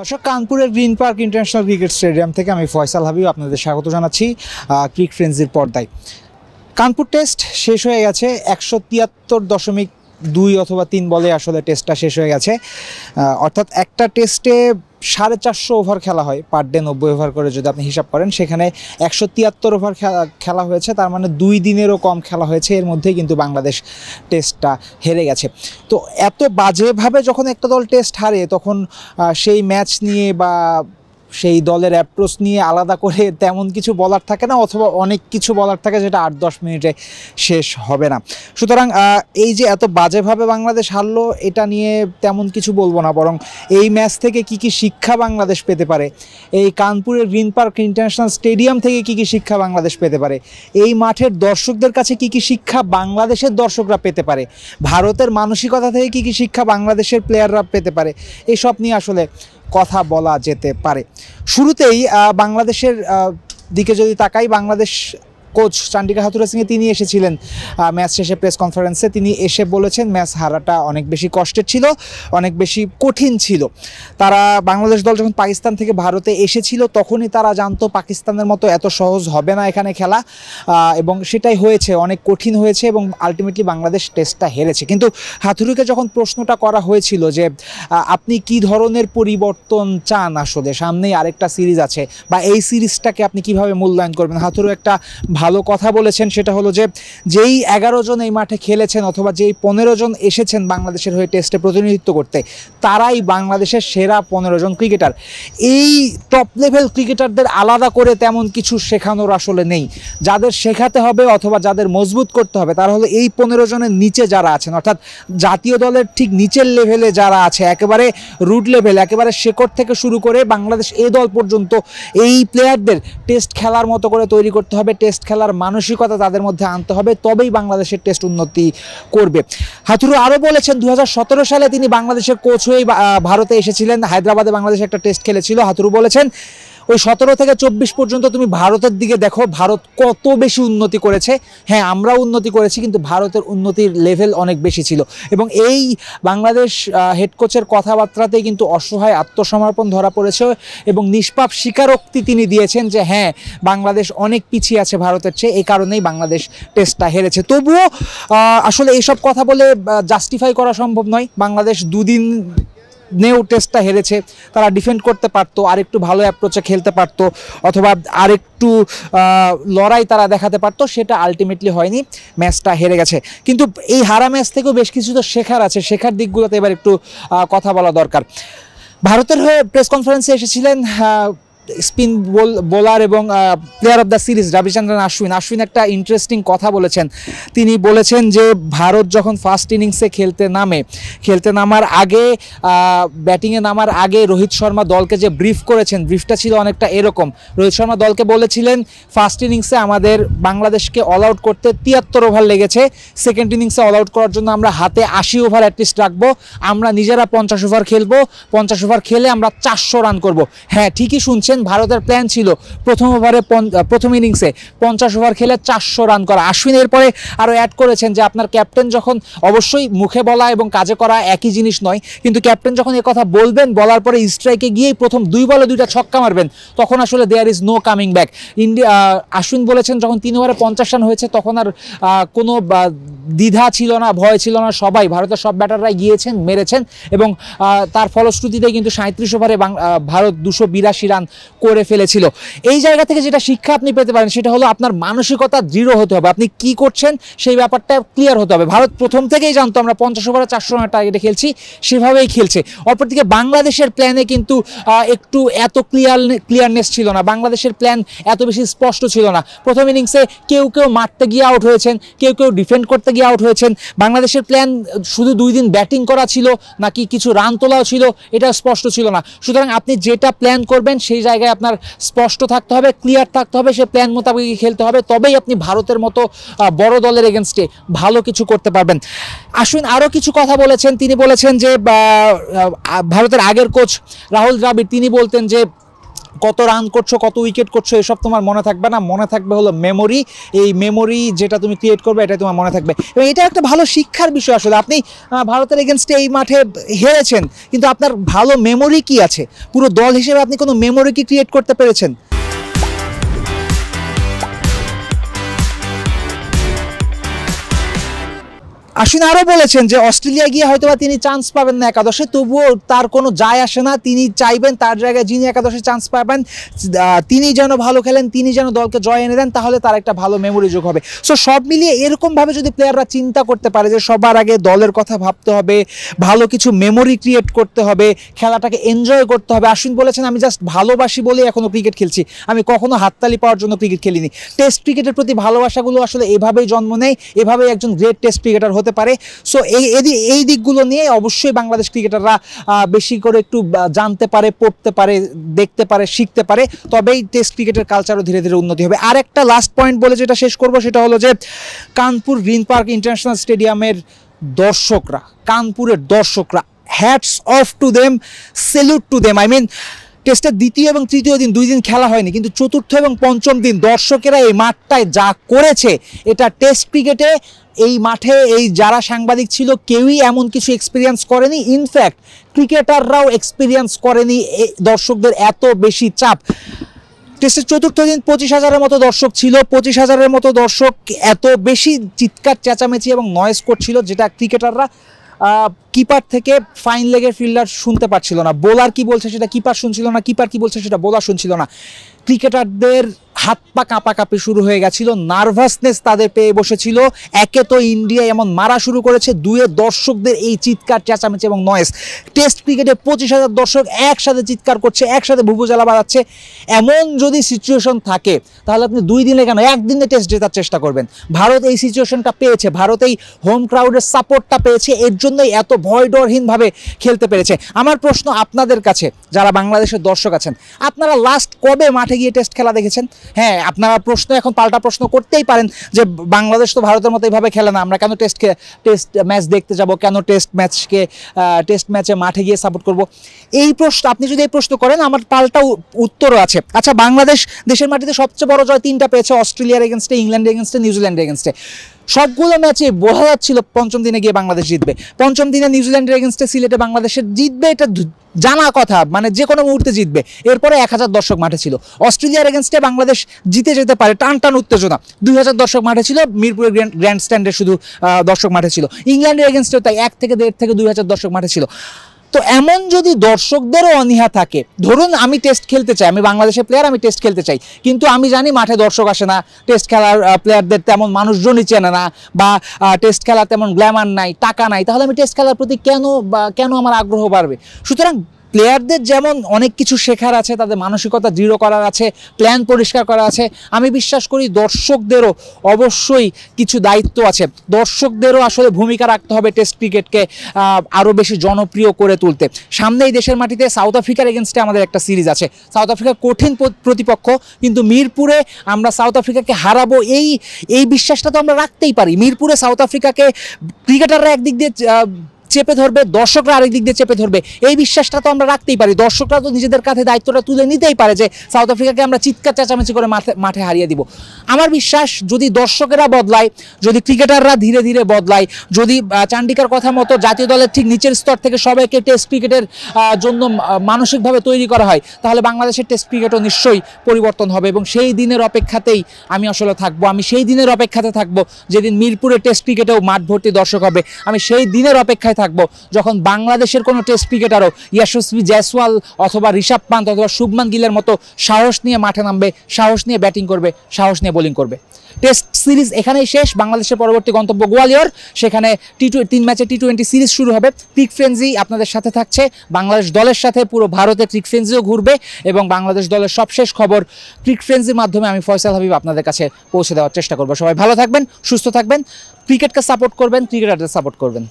দর্শক কানপুরের Green Park international cricket stadium থেকে আমি ফয়সাল হাবিব আপনাদের স্বাগত জানাচ্ছি ক্রিক ফ্রেন্সির পর্দায় কানপুর টেস্ট শেষ হয়ে গেছে একশো তিয়াত্তর দশমিক দুই অথবা তিন বলে আসলে টেস্টটা শেষ হয়ে গেছে অর্থাৎ একটা টেস্টে সাড়ে চারশো ওভার খেলা হয় পার ডে নব্বই ওভার করে যদি আপনি হিসাব করেন সেখানে একশো তিয়াত্তর ওভার খেলা হয়েছে তার মানে দুই দিনেরও কম খেলা হয়েছে এর মধ্যেই কিন্তু বাংলাদেশ টেস্টটা হেরে গেছে তো এত বাজেভাবে যখন একটা দল টেস্ট হারে তখন সেই ম্যাচ নিয়ে বা সেই দলের অ্যাপ্রোচ নিয়ে আলাদা করে তেমন কিছু বলার থাকে না অথবা অনেক কিছু বলার থাকে যেটা আট দশ মিনিটে শেষ হবে না সুতরাং এই যে এত বাজেভাবে বাংলাদেশ হারলো এটা নিয়ে তেমন কিছু বলবো না বরং এই ম্যাচ থেকে কি কি শিক্ষা বাংলাদেশ পেতে পারে এই কানপুরের গ্রিন পার্ক ইন্টারন্যাশনাল স্টেডিয়াম থেকে কি কি শিক্ষা বাংলাদেশ পেতে পারে এই মাঠের দর্শকদের কাছে কি কি শিক্ষা বাংলাদেশের দর্শকরা পেতে পারে ভারতের মানসিকতা থেকে কি কি শিক্ষা বাংলাদেশের প্লেয়াররা পেতে পারে এসব নিয়ে আসলে কথা বলা যেতে পারে শুরুতেই বাংলাদেশের দিকে যদি তাকাই বাংলাদেশ কোচ চান্ডিকা হাতুরা সিংয়ে তিনি এসেছিলেন ম্যাচ শেষে প্রেস কনফারেন্সে তিনি এসে বলেছেন ম্যাচ হারাটা অনেক বেশি কষ্টের ছিল অনেক বেশি কঠিন ছিল তারা বাংলাদেশ দল যখন পাকিস্তান থেকে ভারতে এসেছিল তখনই তারা জানতো পাকিস্তানের মতো এত সহজ হবে না এখানে খেলা এবং সেটাই হয়েছে অনেক কঠিন হয়েছে এবং আলটিমেটলি বাংলাদেশ টেস্টটা হেরেছে কিন্তু হাথুরুকে যখন প্রশ্নটা করা হয়েছিল যে আপনি কি ধরনের পরিবর্তন চান আসলে সামনেই আরেকটা সিরিজ আছে বা এই সিরিজটাকে আপনি কিভাবে মূল্যায়ন করবেন হাথুরু একটা ভালো কথা বলেছেন সেটা হলো যে যেই এগারো জন এই মাঠে খেলেছেন অথবা যেই পনেরো জন এসেছেন বাংলাদেশের হয়ে টেস্টে প্রতিনিধিত্ব করতে তারাই বাংলাদেশের সেরা পনেরো জন ক্রিকেটার এই টপ লেভেল ক্রিকেটারদের আলাদা করে তেমন কিছু শেখানোর আসলে নেই যাদের শেখাতে হবে অথবা যাদের মজবুত করতে হবে তারা হলো এই পনেরো জনের নিচে যারা আছেন অর্থাৎ জাতীয় দলের ঠিক নিচের লেভেলে যারা আছে একেবারে রুট লেভেল একেবারে শেকড় থেকে শুরু করে বাংলাদেশ এ দল পর্যন্ত এই প্লেয়ারদের টেস্ট খেলার মতো করে তৈরি করতে হবে টেস্ট খেলার মানসিকতা তাদের মধ্যে আনতে হবে তবেই বাংলাদেশের টেস্ট উন্নতি করবে হাথুরু আরও বলেছেন দু সালে তিনি বাংলাদেশের কোচ হয়েই ভারতে এসেছিলেন হায়দ্রাবাদে বাংলাদেশে একটা টেস্ট খেলেছিল হাথুরু বলেছেন ওই সতেরো থেকে চব্বিশ পর্যন্ত তুমি ভারতের দিকে দেখো ভারত কত বেশি উন্নতি করেছে হ্যাঁ আমরা উন্নতি করেছি কিন্তু ভারতের উন্নতির লেভেল অনেক বেশি ছিল এবং এই বাংলাদেশ হেড কোচের কথাবার্তাতেই কিন্তু অসহায় আত্মসমর্পণ ধরা পড়েছে এবং নিষ্পাপ স্বীকারোক্তি তিনি দিয়েছেন যে হ্যাঁ বাংলাদেশ অনেক পিছিয়ে আছে ভারতের চেয়ে এই কারণেই বাংলাদেশ টেস্টটা হেরেছে তবুও আসলে এইসব কথা বলে জাস্টিফাই করা সম্ভব নয় বাংলাদেশ দুদিন নেও টেস্টটা হেরেছে তারা ডিফেন্ড করতে পারতো আরেকটু ভালো অ্যাপ্রোচে খেলতে পারতো অথবা আরেকটু লড়াই তারা দেখাতে পারতো সেটা আলটিমেটলি হয়নি ম্যাচটা হেরে গেছে কিন্তু এই হারা ম্যাচ থেকেও বেশ কিছু তো শেখার আছে শেখার দিকগুলোতে এবার একটু কথা বলা দরকার ভারতের হয়ে প্রেস কনফারেন্সে এসেছিলেন স্পিন বোলার এবং player of the series Ravichandran Ashwin Ashwin একটা ইন্টারেস্টিং কথা বলেছেন তিনি বলেছেন যে ভারত যখন ফার্স্ট ইনিংসে খেলতে নামে খেলতে নামার আগে ব্যাটিংয়ে নামার আগে রোহিত শর্মা দলকে যে ব্রিফ করেছেন ব্রিফটা ছিল অনেকটা এরকম রোহিত শর্মা দলকে বলেছিলেন ফার্স্ট ইনিংসে আমাদের বাংলাদেশকে অল আউট করতে তিয়াত্তর ওভার লেগেছে সেকেন্ড ইনিংসে অল আউট করার জন্য আমরা হাতে আশি ওভার অ্যাটলিস্ট রাখবো আমরা নিজেরা পঞ্চাশ ওভার খেলবো পঞ্চাশ ওভার খেলে আমরা চারশো রান করব হ্যাঁ ঠিকই শুনছে দেখেছেন ভারতের প্ল্যান ছিল প্রথম ওভারে প্রথম ইনিংসে পঞ্চাশ ওভার খেলে চারশো রান করা আশ্বিন এরপরে আরও অ্যাড করেছেন যে আপনার ক্যাপ্টেন যখন অবশ্যই মুখে বলা এবং কাজে করা একই জিনিস নয় কিন্তু ক্যাপ্টেন যখন কথা বলবেন বলার পরে স্ট্রাইকে গিয়েই প্রথম দুই বলে দুইটা ছক্কা মারবেন তখন আসলে there is no coming back India Ashwin বলেছেন যখন তিন ওভারে পঞ্চাশ রান হয়েছে তখন আর কোনো দ্বিধা ছিল না ভয় ছিল না সবাই ভারতের সব ব্যাটাররাই গিয়েছেন মেরেছেন এবং তার ফলশ্রুতিতে কিন্তু সাঁত্রিশ ওভারে ভারত দুশো বিরাশি রান করে ফেলেছিল এই জায়গা থেকে যেটা শিক্ষা আপনি পেতে পারেন সেটা হলো আপনার মানসিকতা দৃঢ় হতে হবে আপনি কি করছেন সেই ব্যাপারটা ক্লিয়ার হতে হবে ভারত প্রথম থেকেই জানতো আমরা পঞ্চাশ ওভারে চারশো রানের টার্গেটে খেলছি সেভাবেই খেলছে অপরদিকে বাংলাদেশের প্ল্যানে কিন্তু একটু এত ক্লিয়ার ক্লিয়ারনেস ছিল না বাংলাদেশের প্ল্যান এত বেশি স্পষ্ট ছিল না প্রথম ইনিংসে কেউ কেউ মারতে গিয়ে আউট হয়েছেন কেউ কেউ ডিফেন্ড করতে গিয়ে আউট হয়েছেন বাংলাদেশের প্ল্যান শুধু দুই দিন ব্যাটিং করা ছিল নাকি কিছু রান তোলাও ছিল এটা স্পষ্ট ছিল না সুতরাং আপনি যেটা প্ল্যান করবেন সেই জায়গায় আপনার স্পষ্ট থাকতে হবে ক্লিয়ার থাকতে হবে সে প্ল্যান মোতাবেক খেলতে হবে তবেই আপনি ভারতের মতো বড় দলের এগেনস্টে ভালো কিছু করতে পারবেন আসুন আরও কিছু কথা বলেছেন তিনি বলেছেন যে ভারতের আগের কোচ রাহুল দ্রাবিড় তিনি বলতেন যে কত রান করছো কত উইকেট করছো এসব তোমার মনে থাকবে না মনে থাকবে হলো মেমোরি এই মেমোরি যেটা তুমি ক্রিয়েট করবে এটাই তোমার মনে থাকবে এবং এটা একটা ভালো শিক্ষার বিষয় আসলে আপনি ভারতের এগেনস্টে এই মাঠে হেরেছেন কিন্তু আপনার ভালো মেমোরি কি আছে পুরো দল হিসেবে আপনি কোনো মেমোরি কি ক্রিয়েট করতে পেরেছেন আসিন আরও বলেছেন যে অস্ট্রেলিয়া গিয়ে হয়তো তিনি চান্স পাবেন না একাদশে তবুও তার কোনো যায় আসে না তিনি চাইবেন তার জায়গায় যিনি একাদশে চান্স পাবেন তিনি যেন ভালো খেলেন তিনি যেন দলকে জয় এনে দেন তাহলে তার একটা ভালো মেমোরি যোগ হবে সো সব মিলিয়ে এরকমভাবে যদি প্লেয়াররা চিন্তা করতে পারে যে সবার আগে দলের কথা ভাবতে হবে ভালো কিছু মেমোরি ক্রিয়েট করতে হবে খেলাটাকে এনজয় করতে হবে আসিন বলেছেন আমি জাস্ট ভালোবাসি বলেই এখনও ক্রিকেট খেলছি আমি কখনো হাততালি পাওয়ার জন্য ক্রিকেট খেলিনি টেস্ট ক্রিকেটের প্রতি ভালোবাসাগুলো আসলে এভাবেই জন্ম নেয় এভাবেই একজন গ্রেট টেস্ট ক্রিকেটার হতে করতে পারে সো এই এই দিকগুলো নিয়ে অবশ্যই বাংলাদেশ ক্রিকেটাররা বেশি করে একটু জানতে পারে পড়তে পারে দেখতে পারে শিখতে পারে তবেই টেস্ট ক্রিকেটের কালচারও ধীরে ধীরে উন্নতি হবে আর একটা লাস্ট পয়েন্ট বলে যেটা শেষ করব সেটা হলো যে কানপুর গ্রিন পার্ক ইন্টারন্যাশনাল স্টেডিয়ামের দর্শকরা কানপুরের দর্শকরা hats off to them salute to them I mean টেস্টের দ্বিতীয় এবং তৃতীয় দিন দুই দিন খেলা হয়নি কিন্তু চতুর্থ এবং পঞ্চম দিন দর্শকেরা এই মাঠটায় যা করেছে এটা টেস্ট ক্রিকেটে এই মাঠে এই যারা সাংবাদিক ছিল কেউই এমন কিছু এক্সপিরিয়েন্স করেনি ইনফ্যাক্ট ক্রিকেটাররাও এক্সপিরিয়েন্স করেনি দর্শকদের এত বেশি চাপ টেস্টের চতুর্থ দিন পঁচিশ হাজারের মতো দর্শক ছিল পঁচিশ হাজারের মতো দর্শক এত বেশি চিৎকার চেঁচামেচি এবং নয়েস করছিল যেটা ক্রিকেটাররা কিপার থেকে ফাইন লেগের ফিল্ডার শুনতে পাচ্ছিল না বোলার কি বলছে সেটা কিপার শুনছিল না কিপার কি বলছে সেটা বোলার শুনছিল না ক্রিকেটারদের হাত পা কাঁপাকাঁপি শুরু হয়ে গেছিল নার্ভাসনেস তাদের পেয়ে বসেছিল একে তো ইন্ডিয়া এমন মারা শুরু করেছে দুয়ে দর্শকদের এই চিৎকার চেঁচামেচি এবং নয়েস টেস্ট ক্রিকেটে পঁচিশ হাজার দর্শক একসাথে চিৎকার করছে একসাথে ভুবুজালা বাড়াচ্ছে এমন যদি সিচুয়েশন থাকে তাহলে আপনি দুই দিনে কেন একদিনে টেস্ট জেতার চেষ্টা করবেন ভারত এই সিচুয়েশনটা পেয়েছে ভারত এই হোম ক্রাউডের সাপোর্টটা পেয়েছে এর জন্যই এত ভয় ডরহীনভাবে খেলতে পেরেছে আমার প্রশ্ন আপনাদের কাছে যারা বাংলাদেশের দর্শক আছেন আপনারা লাস্ট কবে মাঠে গিয়ে টেস্ট খেলা দেখেছেন হ্যাঁ আপনারা প্রশ্ন এখন পাল্টা প্রশ্ন করতেই পারেন যে বাংলাদেশ তো ভারতের মতো এইভাবে খেলে না আমরা কেন টেস্ট টেস্ট ম্যাচ দেখতে যাব কেন টেস্ট ম্যাচকে টেস্ট ম্যাচে মাঠে গিয়ে সাপোর্ট করব এই প্রশ্ন আপনি যদি এই প্রশ্ন করেন আমার পাল্টা উত্তরও আছে আচ্ছা বাংলাদেশ দেশের মাটিতে সবচেয়ে বড় জয় তিনটা পেয়েছে অস্ট্রেলিয়ার এগেনস্টে ইংল্যান্ড এগেনস্টে নিউজিল্যান্ড এগেনস্টে সবগুলো ম্যাচে বোঝা যাচ্ছিল পঞ্চম দিনে গিয়ে বাংলাদেশ জিতবে পঞ্চম দিনে নিউজিল্যান্ডের এগেনস্টে সিলেটে বাংলাদেশের জিতবে এটা জানা কথা মানে যে কোনো মুহূর্তে জিতবে এরপরে এক হাজার দর্শক মাঠে ছিল অস্ট্রেলিয়ার এগেনস্টে বাংলাদেশ জিতে যেতে পারে টান টান উত্তেজনা দুই হাজার দর্শক মাঠে ছিল গ্র্যান্ড গ্র্যান্ড স্ট্যান্ডে শুধু দর্শক মাঠে ছিল ইংল্যান্ডের এগেনস্টেও তাই এক থেকে দেড় থেকে দুই হাজার দর্শক মাঠে ছিল তো এমন যদি দর্শকদেরও অনীহা থাকে ধরুন আমি টেস্ট খেলতে চাই আমি বাংলাদেশের প্লেয়ার আমি টেস্ট খেলতে চাই কিন্তু আমি জানি মাঠে দর্শক আসে না টেস্ট খেলার প্লেয়ারদের তেমন মানুষজনই চেনে না বা টেস্ট খেলা তেমন গ্ল্যামার নাই টাকা নাই তাহলে আমি টেস্ট খেলার প্রতি কেন বা কেন আমার আগ্রহ বাড়বে সুতরাং প্লেয়ারদের যেমন অনেক কিছু শেখার আছে তাদের মানসিকতা দৃঢ় করার আছে প্ল্যান পরিষ্কার করা আছে আমি বিশ্বাস করি দর্শকদেরও অবশ্যই কিছু দায়িত্ব আছে দর্শকদেরও আসলে ভূমিকা রাখতে হবে টেস্ট ক্রিকেটকে আরও বেশি জনপ্রিয় করে তুলতে সামনে এই দেশের মাটিতে সাউথ আফ্রিকার এগেনস্টে আমাদের একটা সিরিজ আছে সাউথ আফ্রিকা কঠিন প্রতিপক্ষ কিন্তু মিরপুরে আমরা সাউথ আফ্রিকাকে হারাবো এই এই বিশ্বাসটা তো আমরা রাখতেই পারি মিরপুরে সাউথ আফ্রিকাকে ক্রিকেটাররা একদিক দিয়ে চেপে ধরবে দর্শকরা আরেক দিক দিয়ে চেপে ধরবে এই বিশ্বাসটা তো আমরা রাখতেই পারি দর্শকরা তো নিজেদের কাছে দায়িত্বটা তুলে নিতেই পারে যে সাউথ আফ্রিকাকে আমরা চিৎকার চেঁচামেচি করে মাঠে মাঠে হারিয়ে দিব আমার বিশ্বাস যদি দর্শকেরা বদলায় যদি ক্রিকেটাররা ধীরে ধীরে বদলায় যদি চান্ডিকার কথা মতো জাতীয় দলের ঠিক নিচের স্তর থেকে সবাইকে টেস্ট ক্রিকেটের জন্য মানসিকভাবে তৈরি করা হয় তাহলে বাংলাদেশের টেস্ট ক্রিকেটও নিশ্চয়ই পরিবর্তন হবে এবং সেই দিনের অপেক্ষাতেই আমি আসলে থাকবো আমি সেই দিনের অপেক্ষাতে থাকবো যেদিন মিরপুরে টেস্ট ক্রিকেটেও মাঠ ভর্তি দর্শক হবে আমি সেই দিনের অপেক্ষায় থাকবো যখন বাংলাদেশের কোনো টেস্ট ক্রিকেটারও ইয়াসস্বী জয়সওয়াল অথবা ঋষভ পান্ত অথবা শুভমান গিলের মতো সাহস নিয়ে মাঠে নামবে সাহস নিয়ে ব্যাটিং করবে সাহস নিয়ে বোলিং করবে টেস্ট সিরিজ এখানেই শেষ বাংলাদেশের পরবর্তী গন্তব্য গোয়ালিয়র সেখানে টি তিন ম্যাচে টি টোয়েন্টি সিরিজ শুরু হবে ক্রিক ফ্রেন্সি আপনাদের সাথে থাকছে বাংলাদেশ দলের সাথে পুরো ভারতে ক্রিক ফ্রেন্সিও ঘুরবে এবং বাংলাদেশ দলের সবশেষ খবর ক্রিক ফ্রেন্সির মাধ্যমে আমি ফয়সাল হাবিব আপনাদের কাছে পৌঁছে দেওয়ার চেষ্টা করবো সবাই ভালো থাকবেন সুস্থ থাকবেন ক্রিকেটকে সাপোর্ট করবেন ক্রিকেটারদের সাপোর্ট করবেন